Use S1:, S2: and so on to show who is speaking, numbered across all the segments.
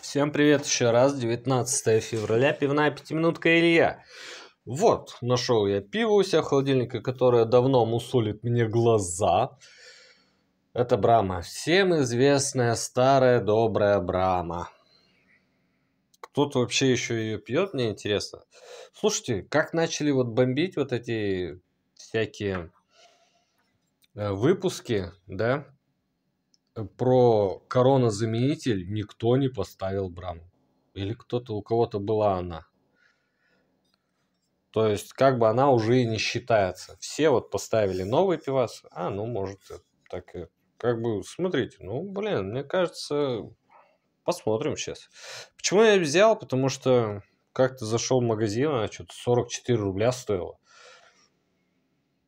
S1: Всем привет еще раз, 19 февраля, пивная пятиминутка Илья. Вот, нашел я пиво у себя в холодильнике, которое давно мусолит мне глаза. Это Брама, всем известная старая добрая Брама. Кто-то вообще еще ее пьет, мне интересно. Слушайте, как начали вот бомбить вот эти всякие э, выпуски, да, про коронозаменитель никто не поставил браму. Или кто-то, у кого-то была она. То есть, как бы она уже и не считается. Все вот поставили новый пивас. А, ну, может, так и... Как бы, смотрите, ну, блин, мне кажется, посмотрим сейчас. Почему я взял? Потому что как-то зашел в магазин, она что-то 44 рубля стоила.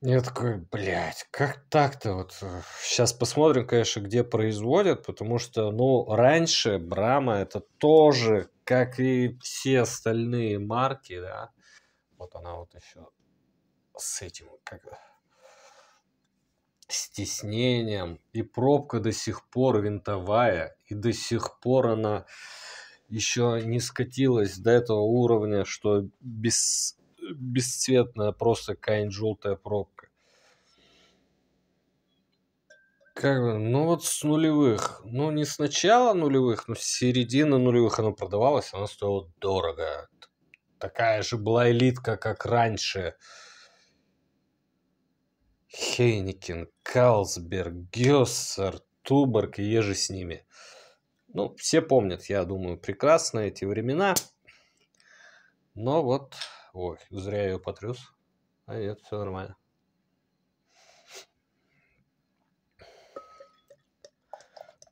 S1: Я такой, блядь, как так-то вот? Сейчас э, посмотрим, конечно, где производят, потому что, ну, раньше Брама это тоже, как и все остальные марки, да. Вот она вот еще с этим, как стеснением и пробка до сих пор винтовая, и до сих пор она еще не скатилась до этого уровня, что без бесцветная, просто какая-нибудь желтая пробка. Как бы, ну вот с нулевых. Ну, не с начала нулевых, но с середины нулевых она продавалась она стоила дорого. Такая же была элитка, как раньше. Хейникин, Калсберг, Гессер, Туборг и еже с ними. Ну, все помнят, я думаю, прекрасно эти времена. Но вот Ой, зря я ее потряс. А нет, все нормально.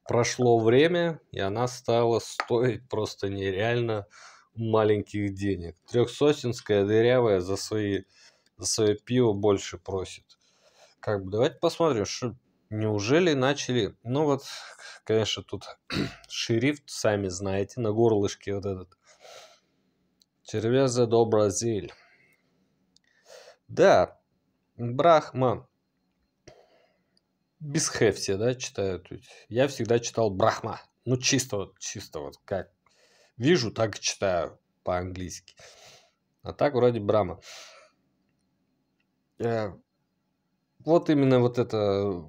S1: Прошло время, и она стала стоить просто нереально маленьких денег. Трехсотинская дырявая за, свои, за свое пиво больше просит. Как бы давайте посмотрим, что, неужели начали... Ну вот, конечно, тут шрифт, сами знаете, на горлышке вот этот Червезе до Бразиль. Да, Брахма. Без хэ все, да, читают. Я всегда читал Брахма. Ну, чисто чисто вот как вижу, так и читаю по-английски. А так вроде Брама. Э, вот именно вот эта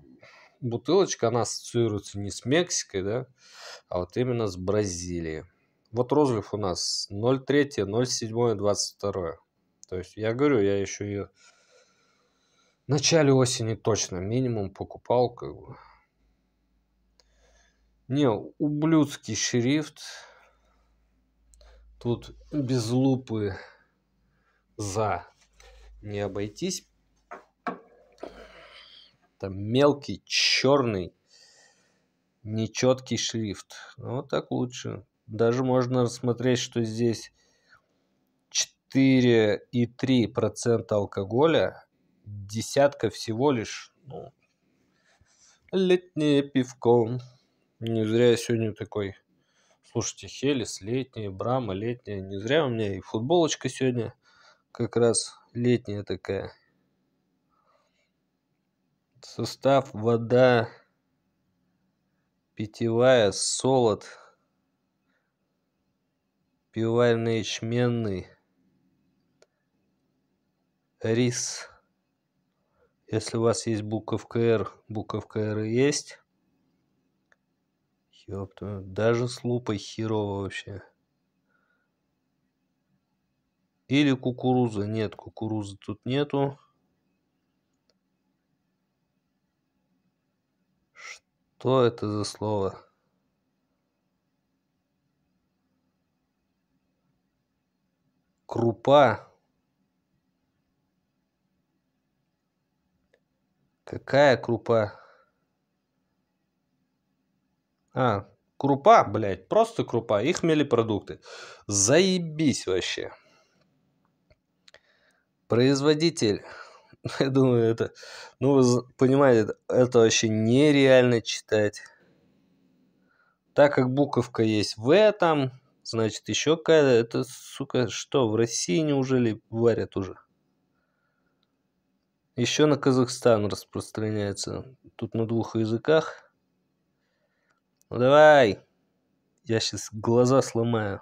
S1: бутылочка, она ассоциируется не с Мексикой, да, а вот именно с Бразилией. Вот розлив у нас 0,3, 0,7, 22. То есть я говорю, я еще и в начале осени точно минимум покупал. Как бы. Не, ублюдский шрифт. Тут без лупы за не обойтись. Там мелкий, черный, нечеткий шрифт. Ну, вот так лучше. Даже можно рассмотреть, что здесь 4,3% алкоголя, десятка всего лишь. Ну, летнее пивко. Не зря я сегодня такой. Слушайте, Хелис летняя, Брама летняя. Не зря у меня и футболочка сегодня как раз летняя такая. Состав вода питьевая, солод, пивальный чмены рис если у вас есть буковка Р, буковка Р есть. Ёпта, даже с лупой херово вообще. Или кукуруза. Нет, кукурузы тут нету. Что это за слово? крупа. Какая крупа? А, крупа, блядь, просто крупа и хмелепродукты. Заебись вообще. Производитель. Я думаю, это... Ну, вы понимаете, это вообще нереально читать. Так как буковка есть в этом, Значит, еще какая-то... Это, сука, что, в России неужели варят уже? Еще на Казахстан распространяется. Тут на двух языках. Ну, давай! Я сейчас глаза сломаю.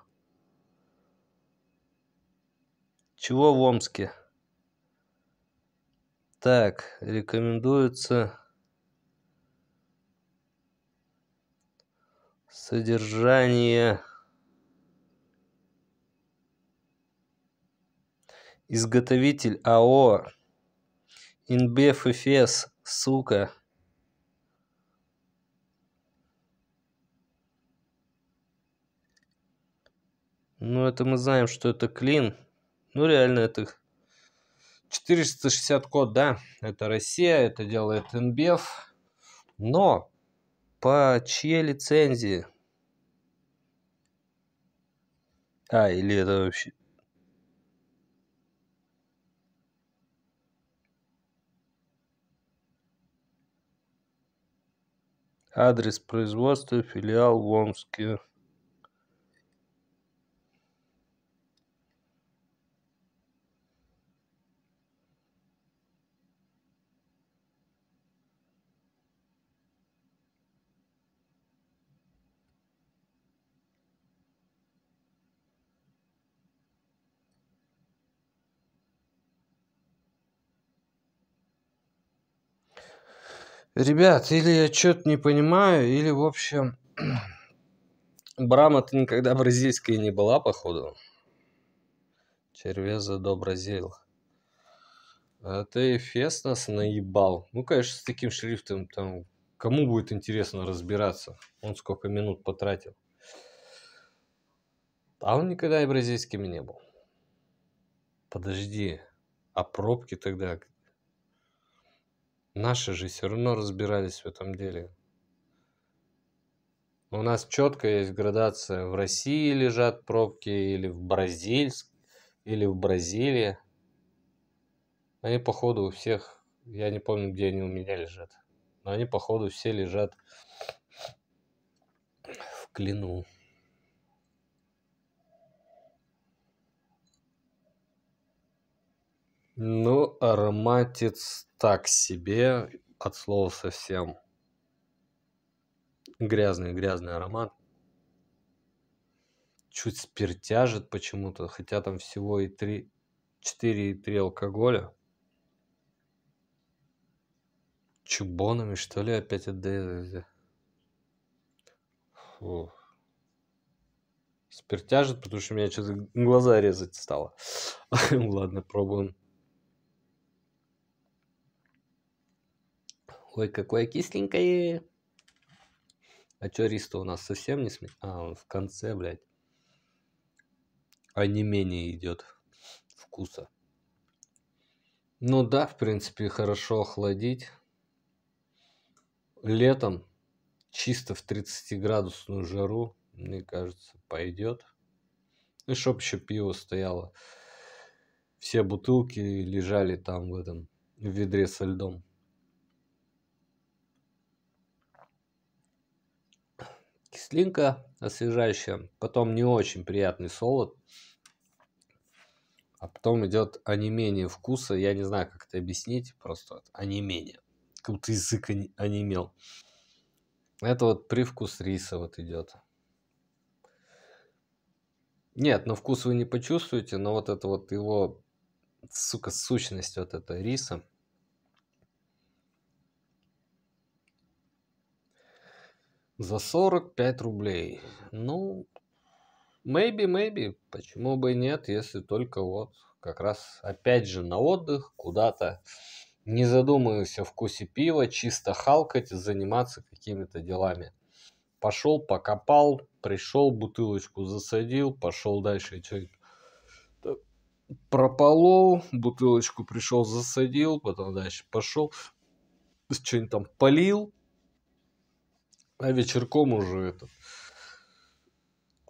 S1: Чего в Омске? Так, рекомендуется содержание изготовитель ао инбев эфес сука Ну, это мы знаем, что это клин. Ну, реально, это 460 код, да, это Россия, это делает НБФ. Но по чьей лицензии? А, или это вообще... адрес производства филиал в омске Ребят, или я что-то не понимаю, или, в общем, Брама-то никогда бразильская не была, походу. Червеза до Бразил. А ты Эфес нас наебал. Ну, конечно, с таким шрифтом там кому будет интересно разбираться. Он сколько минут потратил. А он никогда и бразильским не был. Подожди, а пробки тогда Наши же все равно разбирались в этом деле. У нас четко есть градация. В России лежат пробки или в Бразильск, или в Бразилии. Они, походу, у всех, я не помню, где они у меня лежат. Но они, походу, все лежат в Клину. Ну, ароматец так себе, от слова совсем. Грязный-грязный аромат. Чуть спиртяжит почему-то, хотя там всего и 3, 4,3 алкоголя. Чубонами, что ли, опять отдает? Фу. Спиртяжит, потому что меня что-то глаза резать стало. Ладно, пробуем. Ой, какое кисленькое. А чё рис-то у нас совсем не сме... А, он в конце, блядь. А не менее идет вкуса. Ну да, в принципе, хорошо охладить. Летом чисто в 30-градусную жару, мне кажется, пойдет. Ну, и чтоб еще пиво стояло. Все бутылки лежали там в этом в ведре со льдом. кислинка освежающая, потом не очень приятный солод, а потом идет онемение вкуса, я не знаю, как это объяснить, просто вот онемение, как будто язык онемел. Это вот привкус риса вот идет. Нет, на ну вкус вы не почувствуете, но вот это вот его, сука, сущность вот это риса – За 45 рублей. Ну, maybe, maybe. Почему бы и нет, если только вот как раз опять же на отдых куда-то. Не задумываясь о вкусе пива, чисто халкать заниматься какими-то делами. Пошел, покопал, пришел, бутылочку засадил, пошел дальше. что-нибудь, Прополол, бутылочку пришел, засадил, потом дальше пошел, что-нибудь там полил, а вечерком уже этот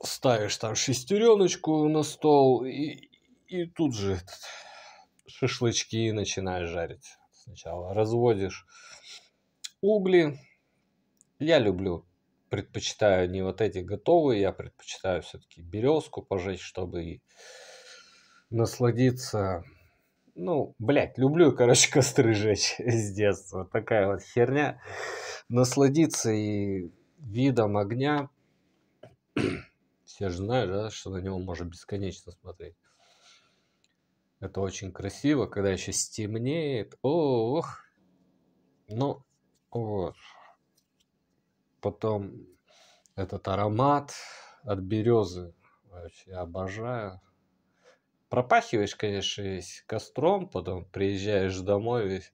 S1: ставишь там шестереночку на стол и, и тут же этот, шашлычки начинаешь жарить. Сначала разводишь угли. Я люблю, предпочитаю не вот эти готовые, я предпочитаю все-таки березку пожечь, чтобы и насладиться. Ну, блядь, люблю, короче, костры жечь с детства. Такая вот херня насладиться и видом огня. Все же знают, да, что на него можно бесконечно смотреть. Это очень красиво, когда еще стемнеет. ох. Ну, вот. Потом этот аромат от березы. Вообще обожаю. Пропахиваешь, конечно, весь костром, потом приезжаешь домой весь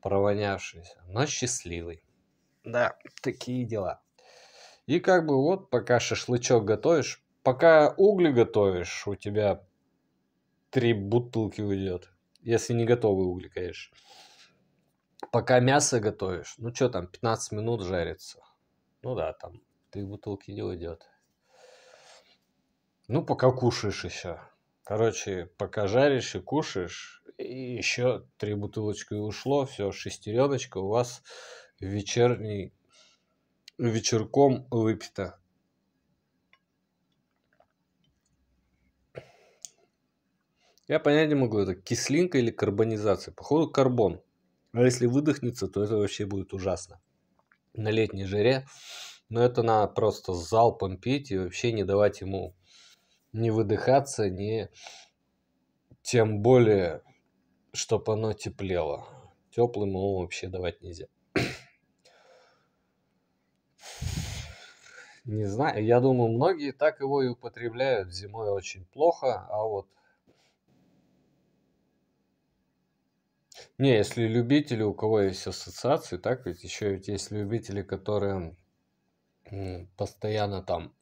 S1: провонявшийся, но счастливый. Да, такие дела. И как бы вот, пока шашлычок готовишь, пока угли готовишь, у тебя три бутылки уйдет. Если не готовы угли, конечно. Пока мясо готовишь, ну что там, 15 минут жарится. Ну да, там три бутылки не уйдет. Ну, пока кушаешь еще. Короче, пока жаришь и кушаешь, и еще три бутылочки ушло, все, шестереночка у вас вечерний вечерком выпито. Я понять не могу, это кислинка или карбонизация. Походу карбон. А если выдохнется, то это вообще будет ужасно. На летней жаре. Но это надо просто залпом пить и вообще не давать ему не выдыхаться, не тем более, чтобы оно теплело. Теплым ему вообще давать нельзя. Не знаю, я думаю, многие так его и употребляют. Зимой очень плохо, а вот... Не, если любители, у кого есть ассоциации, так ведь еще ведь есть любители, которые постоянно там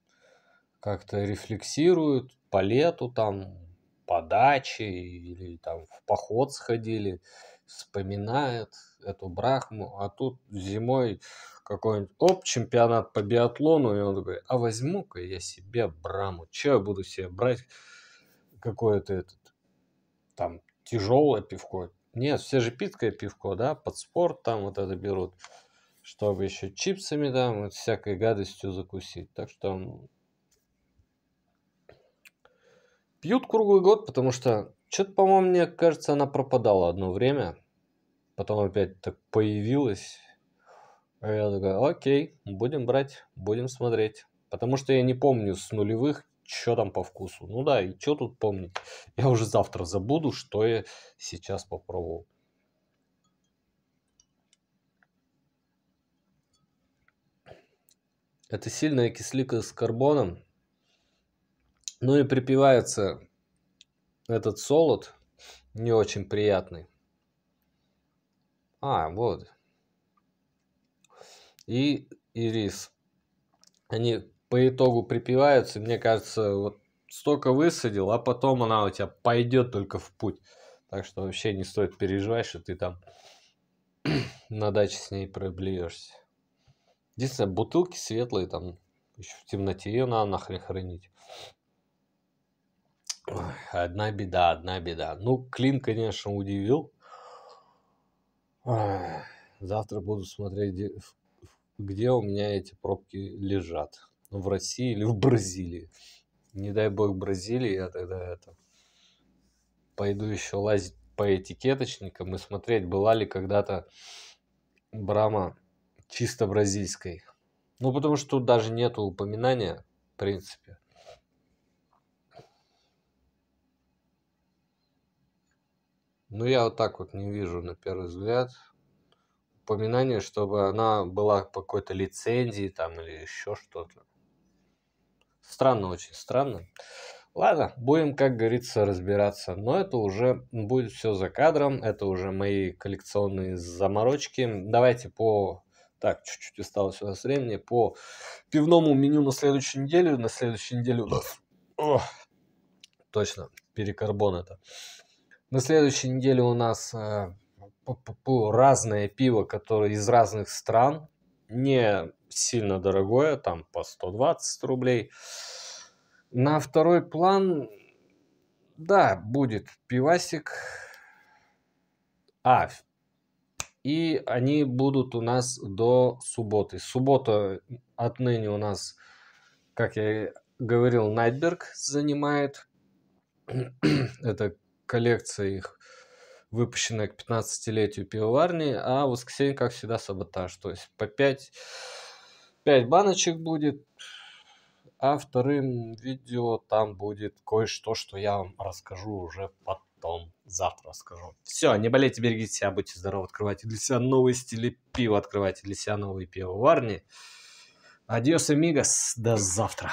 S1: как-то рефлексируют по лету там, по даче или там в поход сходили, вспоминают эту брахму, а тут зимой какой-нибудь, оп, чемпионат по биатлону, и он такой, а возьму-ка я себе браму, че я буду себе брать какое-то этот, там, тяжелое пивко. Нет, все же питкое пивко, да, под спорт там вот это берут, чтобы еще чипсами там, вот всякой гадостью закусить. Так что пьют круглый год, потому что что-то, по-моему, мне кажется, она пропадала одно время, потом опять так появилась а я такой, окей, будем брать, будем смотреть. Потому что я не помню с нулевых, что там по вкусу. Ну да, и что тут помнить? Я уже завтра забуду, что я сейчас попробовал. Это сильная кислика с карбоном. Ну и припивается этот солод не очень приятный. А, вот и ирис. Они по итогу припеваются, мне кажется, вот столько высадил, а потом она у тебя пойдет только в путь. Так что вообще не стоит переживать, что ты там на даче с ней проблеешься. Единственное, бутылки светлые там, еще в темноте ее надо нахрен хранить. Ой, одна беда, одна беда. Ну, Клин, конечно, удивил. Завтра буду смотреть где у меня эти пробки лежат. В России или в Бразилии. Не дай бог Бразилии, я тогда это пойду еще лазить по этикеточникам и смотреть, была ли когда-то брама чисто бразильской. Ну, потому что тут даже нету упоминания, в принципе. Ну, я вот так вот не вижу на первый взгляд упоминание, чтобы она была по какой-то лицензии там или еще что-то. Странно, очень странно. Ладно, будем, как говорится, разбираться. Но это уже будет все за кадром. Это уже мои коллекционные заморочки. Давайте по... Так, чуть-чуть осталось у нас времени. По пивному меню на следующую неделю. На следующую неделю... точно, перекарбон это. На следующей неделе у нас э, разное пиво, которое из разных стран, не сильно дорогое, там по 120 рублей. На второй план, да, будет пивасик. А, и они будут у нас до субботы. Суббота отныне у нас, как я говорил, Найтберг занимает. Это коллекция их выпущенная к 15-летию пивоварни, а в воскресенье, как всегда, саботаж. То есть по 5, 5 баночек будет, а вторым видео там будет кое-что, что я вам расскажу уже потом. Завтра расскажу. Все, не болейте, берегите себя, будьте здоровы, открывайте для себя новые стили пива, открывайте для себя новые пивоварни. Адьос, амигос, до завтра.